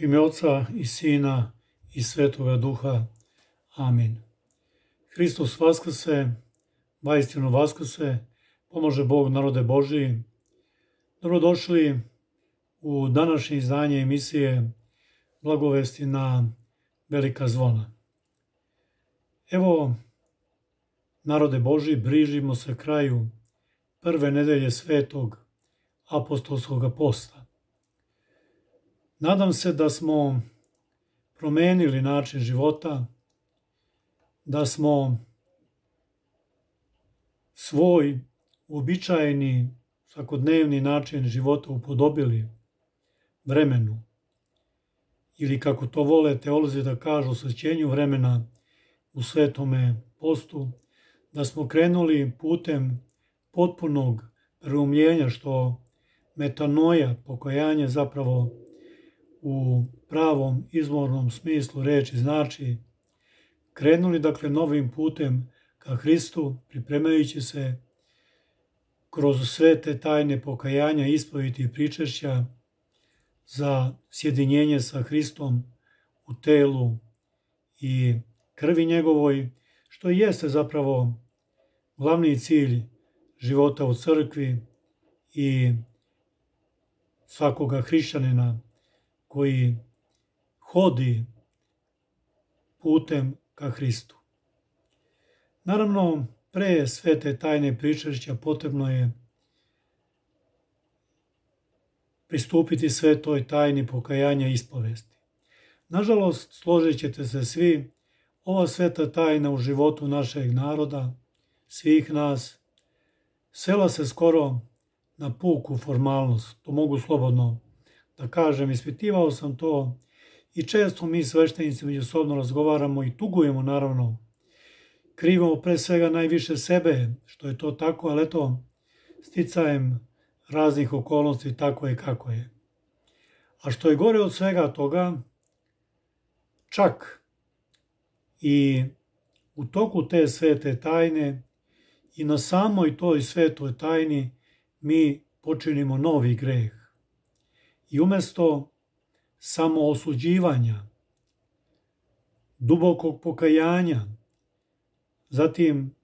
U ime Oca i Sina i Svetoga Duha. Amin. Hristos vaskrse, vajstino vaskrse, pomože Bog narode Božiji. Dobrodošli u današnje izdanje emisije Blagovesti na velika zvona. Evo, narode Boži, brižimo se kraju prve nedelje svetog apostolskog posta. Nadam se da smo promenili način života, da smo svoj uobičajeni svakodnevni način života upodobili vremenu ili kako to vole teolozi da kažu osvećenju vremena u svetome postu, da smo krenuli putem potpunog preumljenja što metanoja, pokajanje zapravo u pravom izvornom smislu reči znači krenuli dakle novim putem ka Hristu, pripremajući se kroz sve te tajne pokajanja, ispoviti i pričešća za sjedinjenje sa Hristom u telu i krvi njegovoj, što jeste zapravo glavni cilj života u crkvi i svakoga hrišćanina koji hodi putem ka Hristu. Naravno, pre sve te tajne pričešća potrebno je pristupiti sve toj tajni pokajanja i ispovesti. Nažalost, složit ćete se svi, ova sveta tajna u životu našeg naroda, svih nas, svela se skoro na puku formalnost, to mogu slobodno da kažem, ispitivao sam to i često mi sveštenici međusobno razgovaramo i tugujemo naravno. Krivimo pre svega najviše sebe, što je to tako, ali eto, sticajem raznih okolnosti tako je kako je. A što je gore od svega toga, čak i u toku te svete tajne i na samoj toj svetoj tajni mi počinimo novi greh. I umesto samo osuđivanja, dubokog pokajanja, zatim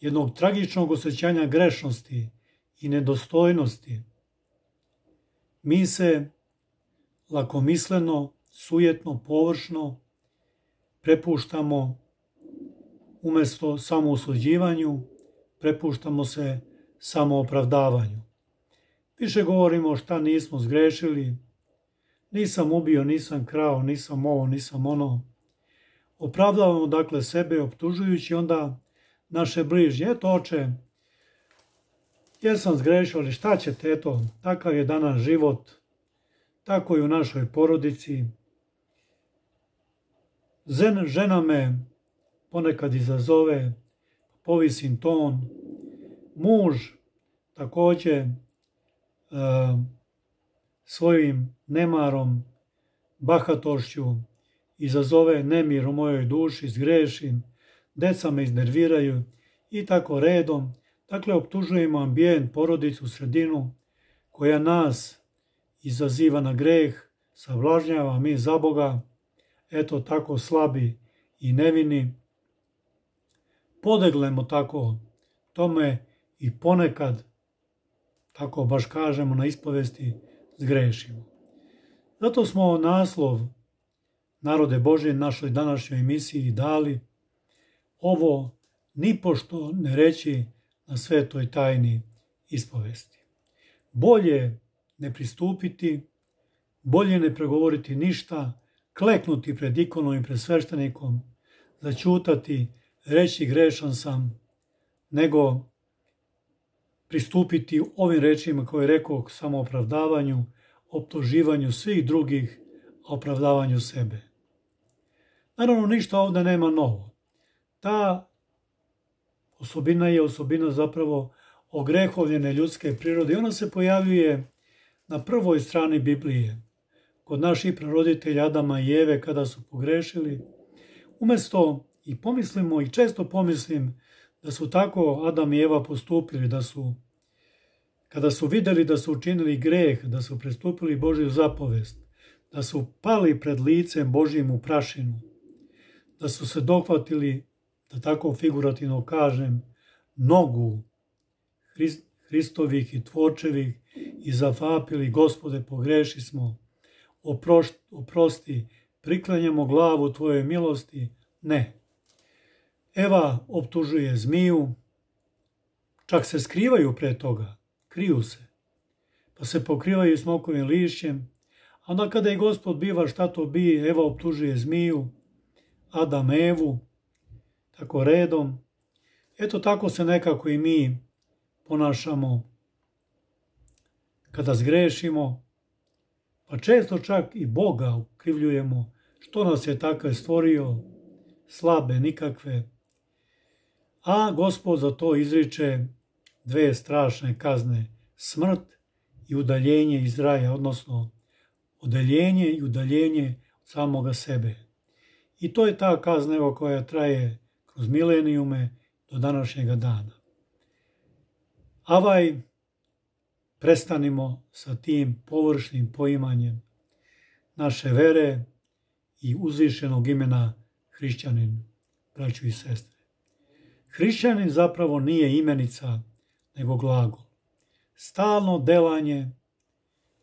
jednog tragičnog osjećanja grešnosti i nedostojnosti, mi se lakomisleno, sujetno, površno prepuštamo umesto samo samoosuđivanju, prepuštamo se samoopravdavanju. Više govorimo šta nismo zgrešili. Nisam ubio, nisam krao, nisam ovo, nisam ono. Opravdavamo dakle sebe optužujući onda naše bližnje. Eto oče, jesam zgrešio, ali šta ćete, eto, takav je danas život, tako i u našoj porodici. Zen, žena me ponekad izazove, povisim ton, muž također Uh, svojim nemarom, bahatošću izazove nemir u mojoj duši, zgrešim, deca me iznerviraju i tako redom. Dakle, optužujemo ambijent, porodicu, sredinu koja nas izaziva na greh, savlažnjava mi za Boga, eto tako slabi i nevini. Podeglemo tako tome i ponekad tako baš kažemo, na ispovesti zgrešimo. Zato smo naslov Narode Bože našoj današnjoj emisiji dali ovo nipošto ne reći na svetoj tajni ispovesti. Bolje ne pristupiti, bolje ne pregovoriti ništa, kleknuti pred ikonom i pred sveštenikom, začutati, reći grešan sam, nego pristupiti ovim rečima koje je rekao k samoopravdavanju, optoživanju svih drugih, opravdavanju sebe. Naravno, ništa ovde nema novo. Ta osobina je osobina zapravo ogrehovljene ljudske prirode i ona se pojavljuje na prvoj strani Biblije. Kod naših praroditelja Adama i Eve kada su pogrešili, umesto i pomislimo i često pomislim da su tako Adam i Eva postupili, da su, kada su videli da su učinili greh, da su prestupili Božju zapovest, da su pali pred licem Božjim u prašinu, da su se dohvatili, da tako figurativno kažem, nogu Hrist, Hristovih i Tvočevih i zafapili, gospode, pogreši smo, oprošt, oprosti, priklanjamo glavu Tvoje milosti, ne. Eva optužuje zmiju, čak se skrivaju pre toga, kriju se, pa se pokrivaju smokovim lišćem, a onda kada je gospod biva šta to bi, Eva optužuje zmiju, Adam Evu, tako redom. Eto tako se nekako i mi ponašamo kada zgrešimo, pa često čak i Boga ukrivljujemo, što nas je tako stvorio, slabe, nikakve, a gospod za to izriče dve strašne kazne, smrt i udaljenje iz raja, odnosno udaljenje i udaljenje od samoga sebe. I to je ta kazna koja traje kroz milenijume do današnjega dana. Avaj, prestanimo sa tim površnim poimanjem naše vere i uzvišenog imena hrišćanin, braću i sestre. Hrišćanin zapravo nije imenica, nego glagol. Stalno delanje,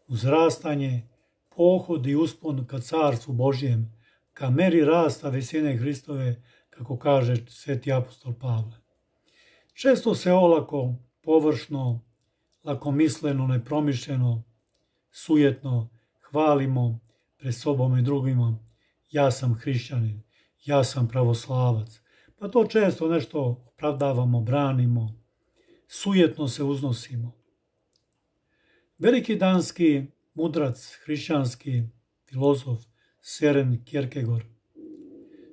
uzrastanje, pohod i uspon ka carstvu Božjem, ka meri rasta vesine Hristove, kako kaže sveti apostol Pavle. Često se olako, površno, lakomisleno, nepromišljeno, sujetno hvalimo pred sobom i drugima. Ja sam hrišćanin, ja sam pravoslavac, Pa to često nešto opravdavamo, branimo, sujetno se uznosimo. Veliki danski mudrac, hrišćanski filozof Seren Kierkegaard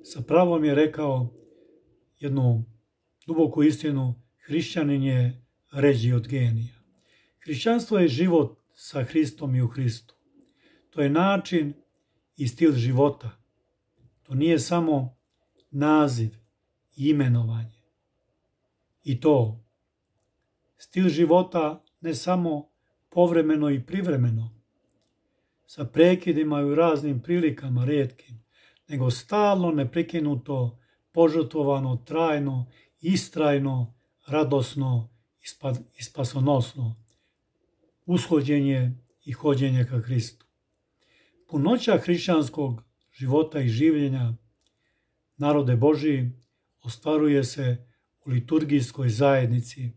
sa pravom je rekao jednu duboku istinu, hrišćanin je ređi od genija. Hrišćanstvo je život sa Hristom i u Hristu. To je način i stil života. To nije samo naziv, imenovanje. I to stil života ne samo povremeno i privremeno, sa prekidima i u raznim prilikama redkim, nego stalno neprekinuto, požrtvovano, trajno, istrajno, radosno i spasonosno, ushođenje i hođenje ka Hristu. Punoća hrišćanskog života i življenja, narode Božiji, ostvaruje se u liturgijskoj zajednici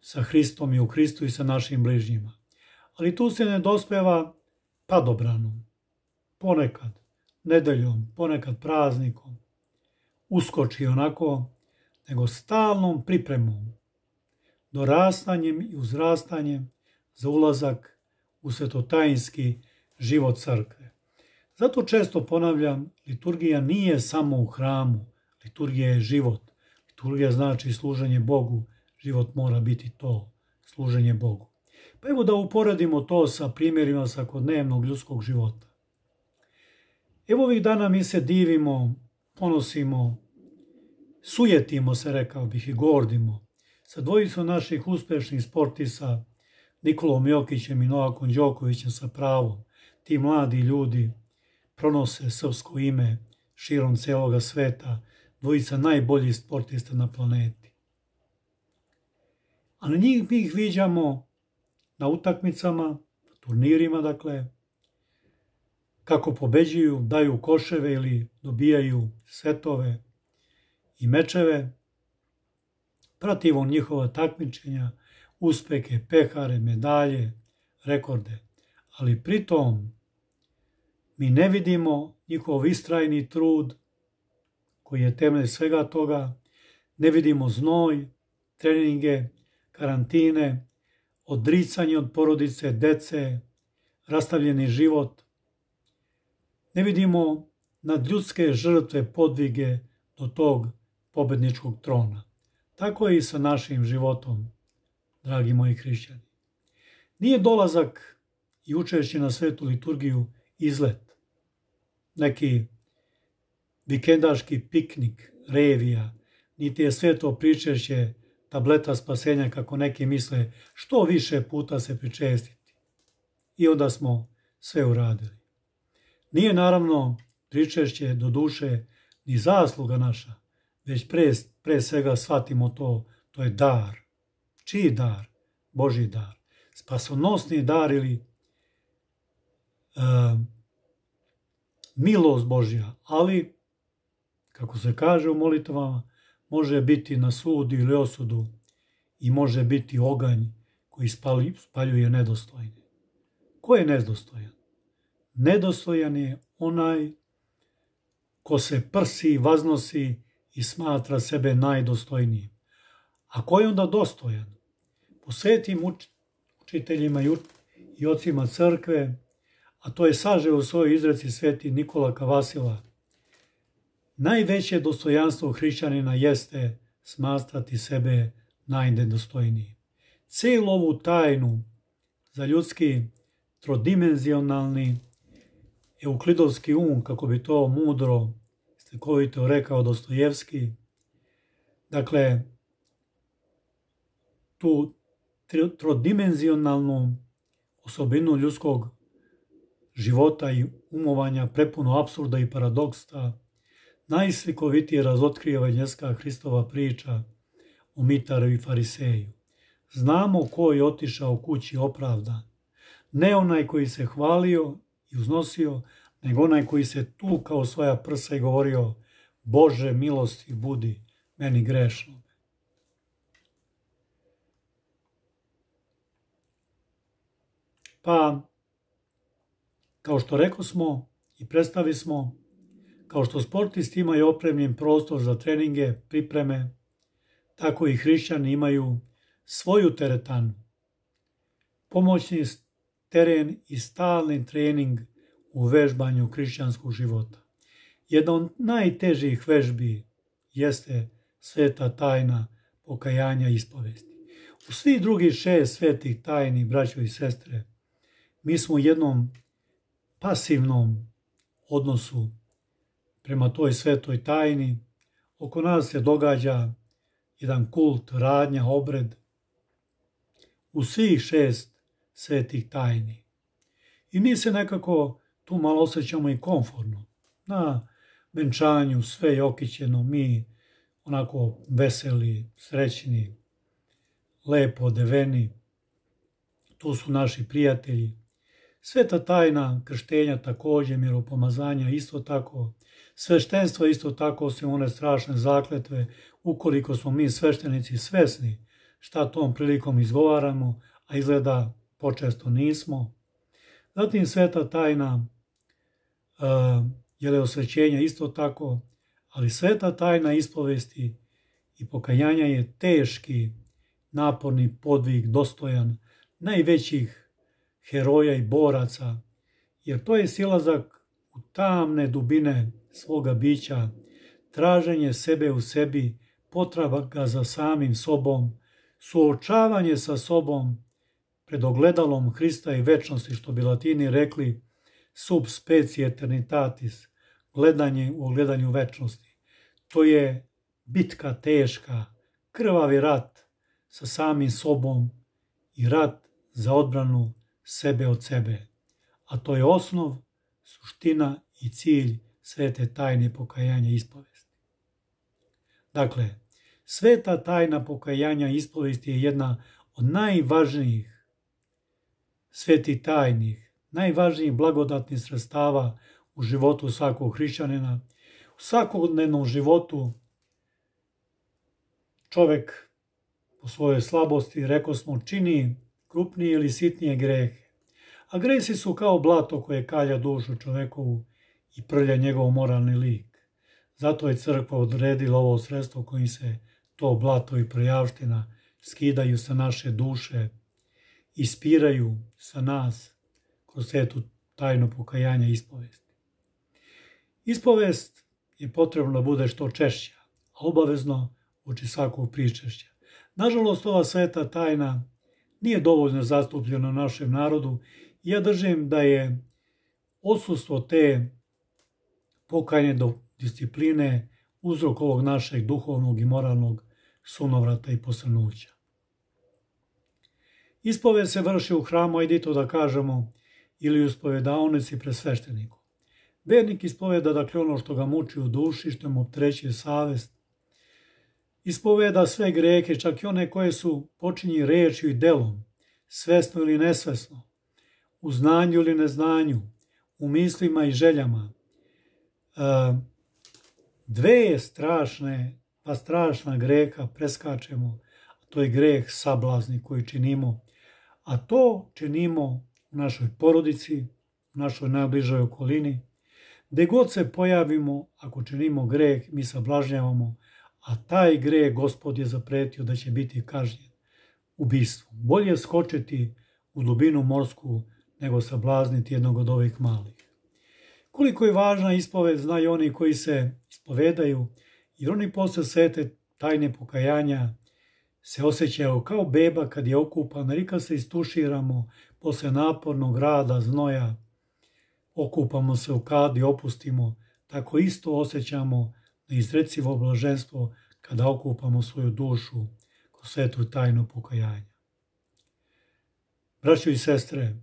sa Hristom i u Hristu i sa našim bližnjima. Ali tu se ne dospeva padobranom, ponekad nedeljom, ponekad praznikom, uskoči onako, nego stalnom pripremom, dorastanjem i uzrastanjem za ulazak u svetotajinski život crkve. Zato često ponavljam, liturgija nije samo u hramu, liturgija je život. Liturgija znači služenje Bogu, život mora biti to, služenje Bogu. Pa evo da uporedimo to sa primjerima svakodnevnog ljudskog života. Evo ovih dana mi se divimo, ponosimo, sujetimo se, rekao bih, i gordimo sa dvojicom naših uspešnih sportisa Nikolom Jokićem i Novakom Đokovićem sa pravom. Ti mladi ljudi pronose srpsko ime širom celoga sveta, dvojica najboljih sportista na planeti. A na njih mi ih viđamo na utakmicama, turnirima, dakle, kako pobeđuju, daju koševe ili dobijaju setove i mečeve. Pratimo njihova takmičenja, uspehe, pehare, medalje, rekorde, ali pritom mi ne vidimo njihov istrajni trud koji je temelj svega toga, ne vidimo znoj, treninge, karantine, odricanje od porodice, dece, rastavljeni život. Ne vidimo nadljudske žrtve podvige do tog pobedničkog trona. Tako je i sa našim životom, dragi moji hrišćani. Nije dolazak i učešće na svetu liturgiju izlet neki vikendaški piknik, revija, niti je sve to pričešće tableta spasenja kako neki misle što više puta se pričestiti. I onda smo sve uradili. Nije naravno pričešće do duše ni zasluga naša, već pre, pre svega shvatimo to, to je dar. Čiji dar? Boži dar. Spasonosni dar ili e, milost Božja, ali, kako se kaže u molitvama, može biti na sudu ili osudu i može biti oganj koji spali, spaljuje nedostojne. Ko je nedostojan? Nedostojan je onaj ko se prsi, vaznosi i smatra sebe najdostojnijim. A ko je onda dostojan? Po svetim učiteljima i ocima crkve, a to je saže u svojoj izreci sveti Nikola Kavasila. Najveće dostojanstvo hrišćanina jeste smastrati sebe najnedostojnijim. Celu ovu tajnu za ljudski trodimenzionalni euklidovski um, kako bi to mudro slikovito rekao Dostojevski, dakle, tu trodimenzionalnu osobinu ljudskog života i umovanja prepuno absurda i paradoksta, najslikovitije razotkrije Vanjeska Hristova priča o mitaru i Fariseju. Znamo ko je otišao kući opravdan. Ne onaj koji se hvalio i uznosio, nego onaj koji se tukao svoja prsa i govorio Bože milosti budi meni grešno. Pa Kao što reko smo i predstavi smo, kao što sportisti imaju opremljen prostor za treninge, pripreme, tako i hrišćani imaju svoju teretanu. Pomoćni teren i stalni trening u vežbanju hrišćanskog života. Jedna od najtežih vežbi jeste sveta tajna pokajanja i ispovesti. U svih drugih šest svetih tajni, braćo i sestre, mi smo u jednom pasivnom odnosu prema toj svetoj tajni, oko nas se događa jedan kult, radnja, obred u svih šest svetih tajni. I mi se nekako tu malo osjećamo i konforno. Na venčanju sve je okićeno, mi onako veseli, srećni, lepo odeveni. Tu su naši prijatelji. Sveta tajna krštenja takođe, miropomazanja isto tako, sveštenstva isto tako su one strašne zakletve, ukoliko smo mi sveštenici svesni šta tom prilikom izgovaramo, a izgleda počesto nismo. Zatim sveta tajna uh, e, jeleosvećenja isto tako, ali sveta tajna ispovesti i pokajanja je teški, naporni podvig dostojan najvećih heroja i boraca, jer to je silazak u tamne dubine svoga bića, traženje sebe u sebi, potraga za samim sobom, suočavanje sa sobom, pred ogledalom Hrista i večnosti, što bi latini rekli sub specie eternitatis, gledanje u ogledanju večnosti. To je bitka teška, krvavi rat sa samim sobom i rat za odbranu sebe od sebe, a to je osnov, suština i cilj svete tajne pokajanja ispovesti. Dakle, sveta tajna pokajanja ispovesti je jedna od najvažnijih svetih tajnih, najvažnijih blagodatnih sredstava u životu svakog hrišćanina, u svakodnevnom životu čovek po svojoj slabosti, reko smo, čini krupnije ili sitnije grehe. A gresi su kao blato koje kalja dušu čovekovu i prlja njegov moralni lik. Zato je crkva odredila ovo sredstvo kojim se to blato i prljavština skidaju sa naše duše, ispiraju sa nas kroz svetu tajno pokajanja ispovesti. Ispovest je potrebno da bude što češća, a obavezno uči svakog pričešća. Nažalost, ova sveta tajna nije dovoljno zastupljeno našem narodu. Ja držim da je odsustvo te pokajne do discipline uzrok ovog našeg duhovnog i moralnog sunovrata i posrnuća. Ispoved se vrši u hramu, ajde to da kažemo, ili u spovedavnici pre svešteniku. Vernik ispoveda dakle ono što ga muči u duši, što mu treće savest, Ispoveda sve greke, čak i one koje su počinji rečju i delom, svesno ili nesvesno, u znanju ili neznanju, u mislima i željama. E, dve strašne, pa strašna greka preskačemo, a to je greh sablazni koji činimo, a to činimo u našoj porodici, u našoj najbližoj okolini. Gde god se pojavimo, ako činimo greh, mi sablažnjavamo, a taj gre gospod je zapretio da će biti kažnjen ubistvom. Bolje skočiti u dubinu morsku nego sablazniti jednog od ovih malih. Koliko je važna ispoved znaju oni koji se ispovedaju, jer oni posle svete tajne pokajanja se osjećaju kao beba kad je okupan, rika se istuširamo posle napornog rada, znoja, okupamo se u kad i opustimo, tako isto osjećamo na izrecivo blaženstvo kada okupamo svoju dušu kroz svetu tajnu pokajanja. Braćo i sestre,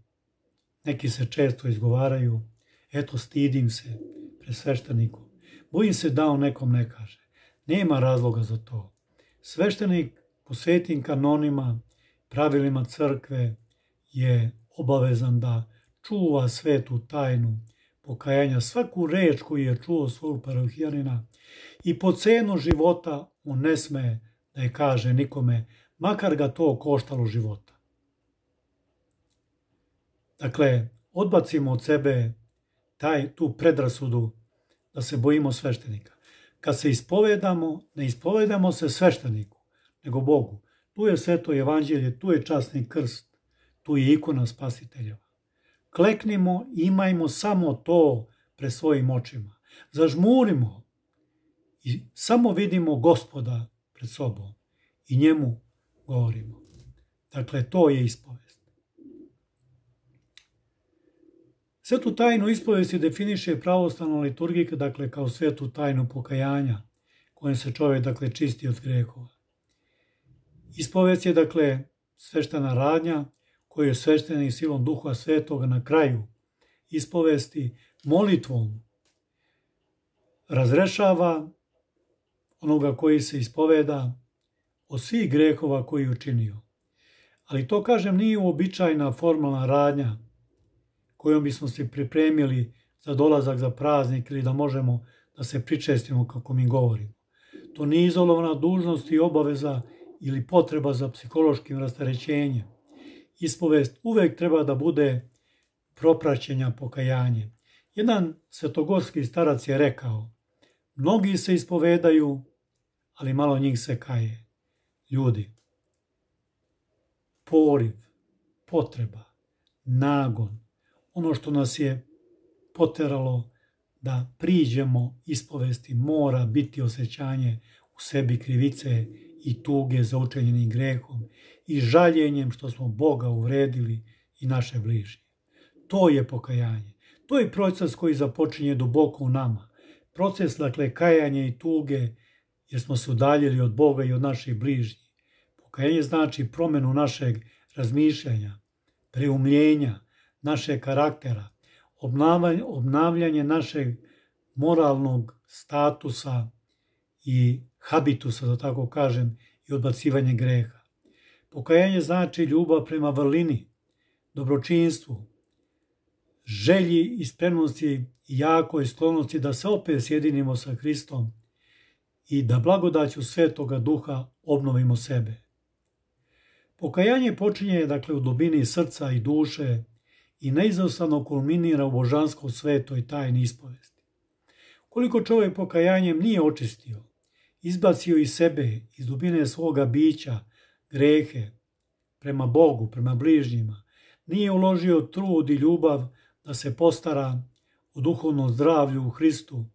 neki se često izgovaraju, eto stidim se pre sveštenikom, bojim se da on nekom ne kaže. Nema razloga za to. Sveštenik po svetim kanonima, pravilima crkve je obavezan da čuva svetu tajnu pokajanja svaku reč koju je čuo svog parohijanina i po cenu života on ne sme da je kaže nikome, makar ga to koštalo života. Dakle, odbacimo od sebe taj, tu predrasudu da se bojimo sveštenika. Kad se ispovedamo, ne ispovedamo se svešteniku, nego Bogu. Tu je sveto evanđelje, tu je časni krst, tu je ikona spasiteljeva. Kleknimo i imajmo samo to pre svojim očima. Zažmurimo i samo vidimo gospoda pred sobom i njemu govorimo. Dakle, to je ispovest. Svetu tajnu ispovesti definiše pravoslavna liturgika, dakle, kao svetu tajnu pokajanja, kojem se čovek, dakle, čisti od grehova. Ispovest je, dakle, sveštana radnja koje je sveštenik silom duha svetoga na kraju ispovesti molitvom razrešava onoga koji se ispoveda od svih grehova koji je učinio. Ali to, kažem, nije uobičajna formalna radnja kojom bismo se pripremili za dolazak za praznik ili da možemo da se pričestimo kako mi govorimo. To nije izolovana dužnost i obaveza ili potreba za psihološkim rastarećenjem ispovest uvek treba da bude propraćenja pokajanje. Jedan svetogorski starac je rekao, mnogi se ispovedaju, ali malo njih se kaje. Ljudi, poriv, potreba, nagon, ono što nas je poteralo da priđemo ispovesti mora biti osjećanje u sebi krivice i tuge za učenjenim grehom i žaljenjem što smo Boga uvredili i naše bližnje. To je pokajanje. To je proces koji započinje duboko u nama. Proces, dakle, kajanje i tuge jer smo se udaljili od Boga i od naših bližnjih. Pokajanje znači promenu našeg razmišljanja, preumljenja, našeg karaktera, obnavljanje našeg moralnog statusa i habitusa, da tako kažem, i odbacivanje greha. Pokajanje znači ljubav prema vrlini, dobročinstvu, želji i spremnosti i jakoj sklonosti da se opet sjedinimo sa Hristom i da blagodaću svetoga duha obnovimo sebe. Pokajanje počinje dakle u dubini srca i duše i neizostavno kulminira u božansko sveto i tajni ispovesti. Koliko čovjek pokajanjem nije očistio, izbacio iz sebe, iz dubine svoga bića, grehe, prema Bogu, prema bližnjima, nije uložio trud i ljubav da se postara o duhovnom zdravlju u Hristu,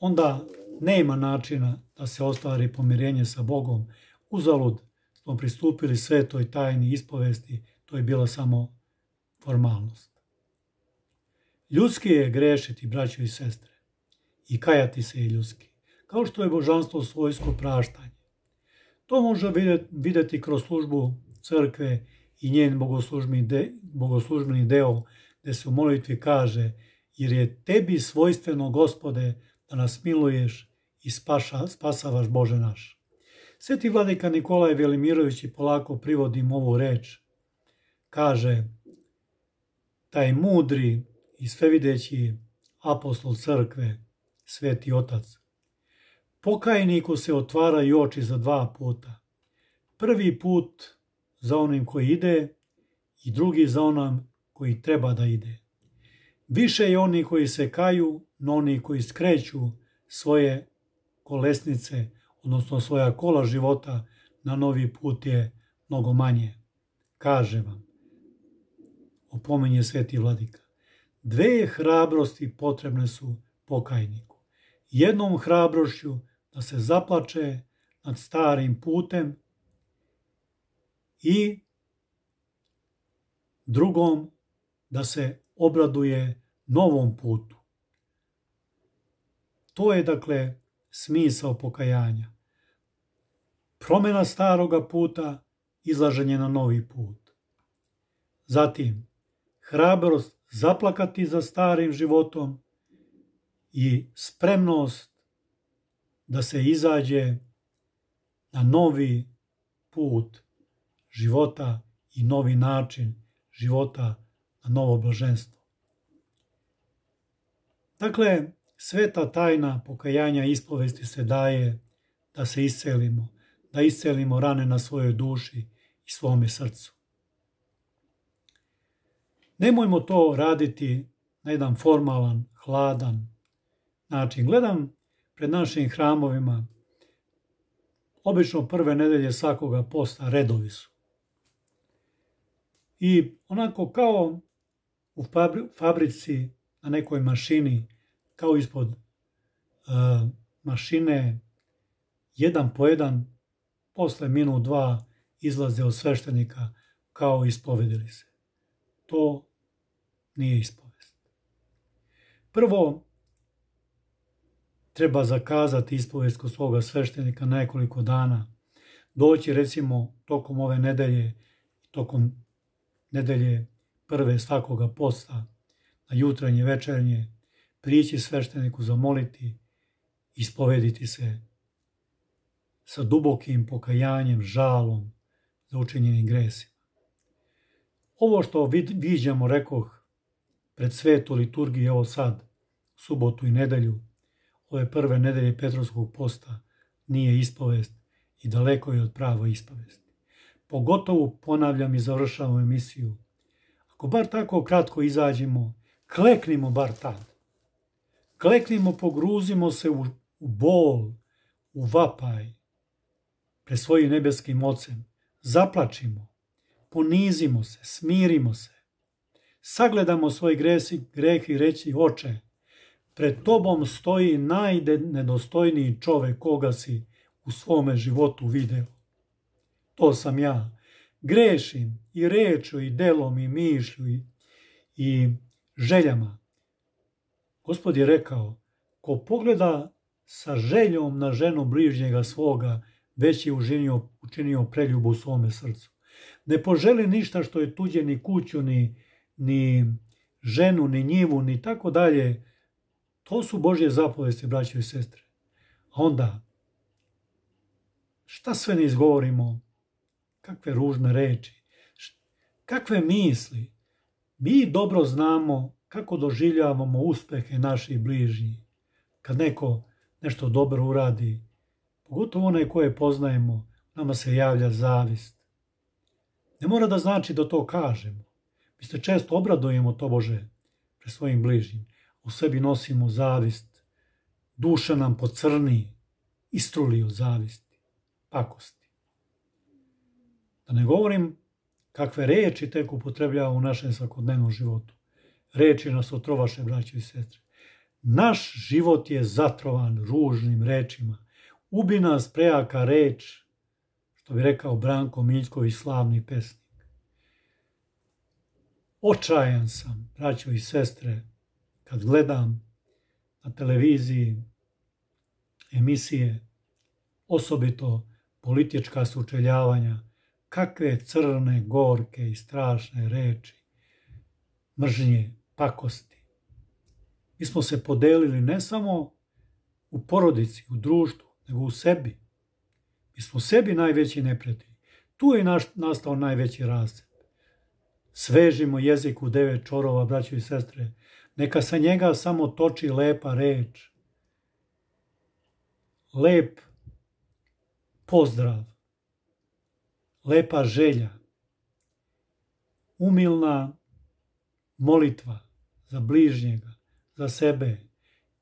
onda nema načina da se ostvari pomirenje sa Bogom. Uzalud smo pristupili sve toj tajni ispovesti, to je bila samo formalnost. Ljudski je grešiti, braćo i sestre, i kajati se je ljudski kao što je božanstvo svojsko praštanje. To može videti kroz službu crkve i njen bogoslužbeni deo, gde se u molitvi kaže, jer je tebi svojstveno, gospode, da nas miluješ i spaša, spasavaš Bože naš. Sveti vladika Nikolaj Velimirović polako privodim ovu reč. Kaže, taj mudri i svevideći apostol crkve, sveti otac, Pokajniku se otvaraju oči za dva puta. Prvi put za onim koji ide i drugi za onam koji treba da ide. Više je oni koji se kaju, no oni koji skreću svoje kolesnice, odnosno svoja kola života, na novi put je mnogo manje. Kaže vam, opomenje sveti vladika, dve hrabrosti potrebne su pokajniku. Jednom hrabrošću da se zaplače nad starim putem i drugom da se obraduje novom putu. To je dakle smisao pokajanja. Promena staroga puta, izlaženje na novi put. Zatim, hrabrost zaplakati za starim životom i spremnost da se izađe na novi put života i novi način života na novo blaženstvo. Dakle, sveta tajna pokajanja ispovesti se daje da se iscelimo, da iscelimo rane na svojoj duši i svome srcu. Nemojmo to raditi na jedan formalan, hladan način. Gledam pred našim hramovima. Obično prve nedelje svakoga posta redovi su. I onako kao u fabrici na nekoj mašini, kao ispod uh, mašine, jedan po jedan, posle minut dva izlaze od sveštenika kao ispovedili se. To nije ispovest. Prvo, treba zakazati ispovest kod svoga sveštenika nekoliko dana, doći recimo tokom ove nedelje, tokom nedelje prve svakoga posta, na jutranje, večernje, prići svešteniku, zamoliti, ispovediti se sa dubokim pokajanjem, žalom za učinjenim gresima. Ovo što viđamo, rekoh, pred svetu liturgije, evo sad, subotu i nedelju, ove prve nedelje Petrovskog posta nije ispovest i daleko je od pravo ispovesti. Pogotovo ponavljam i završavam emisiju. Ako bar tako kratko izađemo, kleknimo bar tad. Kleknimo, pogruzimo se u, u bol, u vapaj, pre svojim nebeskim ocem. Zaplačimo, ponizimo se, smirimo se. Sagledamo svoj greh i reći oče, Pred tobom stoji najnedostojniji čovek koga si u svome životu video. To sam ja. Grešim i reču i delom i mišlju i, i željama. Gospod je rekao, ko pogleda sa željom na ženu bližnjega svoga, već je užinio, učinio preljubu u svome srcu. Ne poželi ništa što je tuđe ni kuću, ni, ni ženu, ni njivu, ni tako dalje, To su Božje zapovesti, braće i sestre. A onda, šta sve ne izgovorimo, kakve ružne reči, kakve misli. Mi dobro znamo kako doživljavamo uspehe naših bližnjih. Kad neko nešto dobro uradi, pogotovo onaj koje poznajemo, nama se javlja zavist. Ne mora da znači da to kažemo. Mi se često obradujemo to Bože pre svojim bližnjim u sebi nosimo zavist, duša nam pocrni, istruli od zavisti, pakosti. Da ne govorim kakve reči tek upotrebljava u našem svakodnevnom životu. Reči nas otrovaše, braće i sestre. Naš život je zatrovan ružnim rečima. Ubi nas prejaka reč, što bi rekao Branko Miljković, slavni pesnik. Očajan sam, braćo i sestre, kad gledam na televiziji emisije, osobito politička sučeljavanja, kakve crne, gorke i strašne reči, mržnje, pakosti. Mi smo se podelili ne samo u porodici, u društvu, nego u sebi. Mi smo sebi najveći neprijatelji. Tu je naš, nastao najveći razred. Svežimo jezik u devet čorova, braćo i sestre, Neka sa njega samo toči lepa reč. Lep pozdrav. Lepa želja. Umilna molitva za bližnjega, za sebe.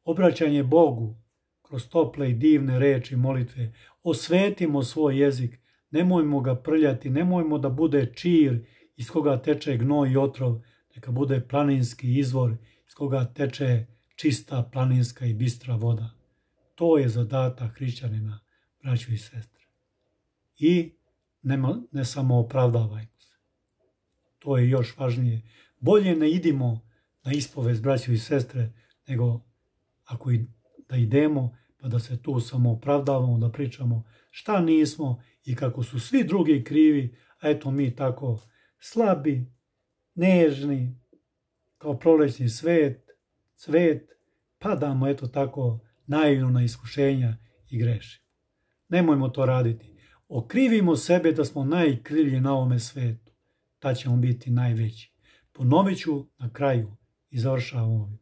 Obraćanje Bogu kroz tople i divne reči molitve. Osvetimo svoj jezik, nemojmo ga prljati, nemojmo da bude čir iz koga teče gnoj i otrov, neka bude planinski izvor koga teče čista planinska i bistra voda. To je zadata hrišćanina, braću i sestre. I nema, ne samo opravdavajmo se. To je još važnije. Bolje ne idimo na ispovest, braću i sestre, nego ako i, da idemo, pa da se tu samo opravdavamo, da pričamo šta nismo i kako su svi drugi krivi, a eto mi tako slabi, nežni, kao prolećni svet, cvet, padamo eto tako naivno na iskušenja i grešimo. Nemojmo to raditi. Okrivimo sebe da smo najkrivlji na ovome svetu. Ta ćemo biti najveći. Ponovit ću na kraju i završavamo ovim.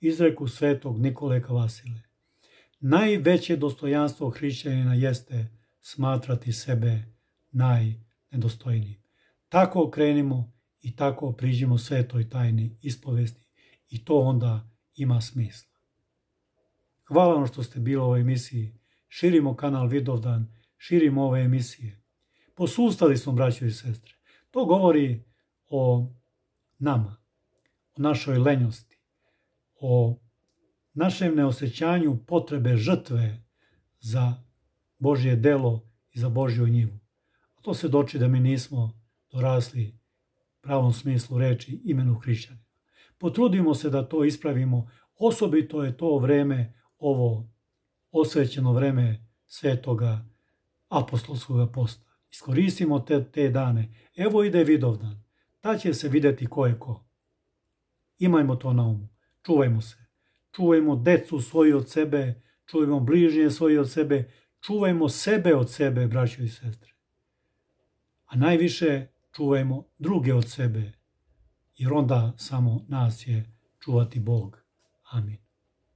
Izreku svetog Nikole Kavasile. Najveće dostojanstvo hrišćanina jeste smatrati sebe najnedostojnijim. Tako krenimo i tako priđemo toj tajni ispovesti i to onda ima smisla. Hvala vam što ste bili u ovoj emisiji. Širimo kanal Vidovdan, širimo ove emisije. Posustali smo, braćo i sestre. To govori o nama, o našoj lenjosti, o našem neosećanju potrebe žrtve za Božje delo i za Božju njivu. A to se doči da mi nismo dorasli pravom smislu reči imenu hrišćanima. Potrudimo se da to ispravimo, osobito je to vreme, ovo osvećeno vreme svetoga apostolskog posta. Iskoristimo te, te dane. Evo ide vidovdan. Ta će se videti ko je ko. Imajmo to na umu. Čuvajmo se. Čuvajmo decu svoju od sebe, čuvajmo bližnje svoje od sebe, čuvajmo sebe od sebe, braćo i sestre. A najviše čuvajmo druge od sebe, jer onda samo nas je čuvati Bog. Amin.